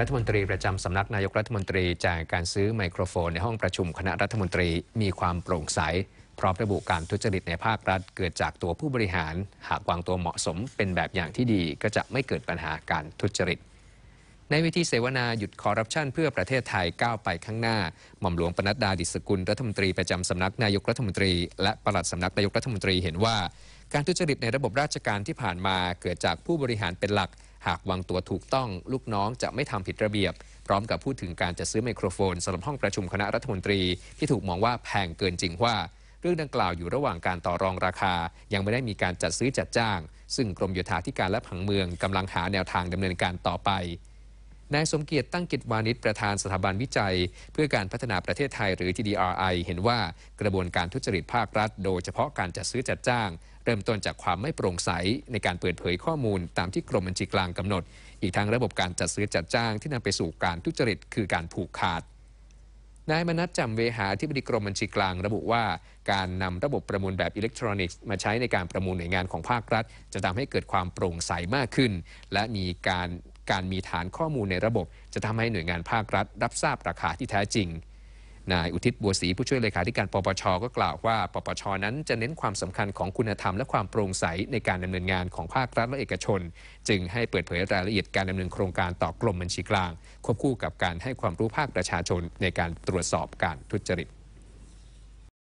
รัฐมนตรีประจำสำนักนายกรัฐมนตรีจากการซื้อไมโครโฟน ในห้องประชุมคณะรัฐมนตรีมีความโปร่งใส พร้อมระบุการทุจริตในภาครัฐ เกิดจากตัวผู้บริหารหากวางตัวเหมาะสมเป็นแบบอย่างที่ดีก็จะไม่เกิดปัญหาการทุจริต ในวิธีเสวนาหยุดคอร์รัปชันเพื่อประเทศไทยก้าวไปข้างหน้าหม่อมหลวงปนัดดาดิศกุลรัฐมนตรีประจำสำนักนายกรัฐมนตรีและปลัดสำนักนายกรัฐมนตรีเห็นว่า การทุจริตในระบบราชการที่ผ่านมาเกิดจากผู้บริหารเป็นหลักหากวางตัวถูกต้องลูกน้องจะไม่ทำผิดระเบียบ พร้อมกับพูดถึงการจะซื้อไมโครโฟนสำหรับห้องประชุมคณะรัฐมนตรีที่ถูกมองว่าแพงเกินจริงว่า เรื่องดังกล่าวอยู่ระหว่างการต่อรองราคายังไม่ได้มีการจัดซื้อจัดจ้าง ซึ่งกรมโยธาธิการและผังเมือง กำลังหาแนวทางดำเนินการต่อไปนายสมเกียรติตั้งกิจวานิชประธานสถาบันวิจัย เพื่อการพัฒนาประเทศไทยหรือ TDRI เห็นว่ากระบวนการทุจริตภาครัฐ โดยเฉพาะการจัดซื้อจัดจ้าง เริ่มต้นจากความไม่โปร่งใส ในการเปิดเผยข้อมูล ตามที่กรมบัญชีกลางกำหนด อีกทางระบบการจัดซื้อจัดจ้าง ที่นำไปสู่การทุจริตคือการผูกขาด นายมนัสจำเวหาที่บดีกรมบัญชีกลางระบุว่าการนำระบบประมูลแบบอิเล็กทรอนิกส์มาใช้ในการประมูลหน่วยงานของภาครัฐ จะทำให้เกิดความโปร่งใสมากขึ้น และมีการการมีฐานข้อมูลในระบบ จะทำให้หน่วยงานภาครัฐ รับทราบราคาที่แท้จริง นายอุทิศบัวศรีผู้ช่วยเลขาธิการปปช ก็กล่าวว่า ปปช นั้นจะเน้นความสำคัญของคุณธรรมและความโปร่งใส ในการดำเนินงานของภาครัฐและเอกชน จึงให้เปิดเผยรายละเอียดการดำเนินโครงการต่อกรมบัญชีกลาง ควบคู่กับการให้ความรู้ภาคประชาชนในการตรวจสอบการทุจริต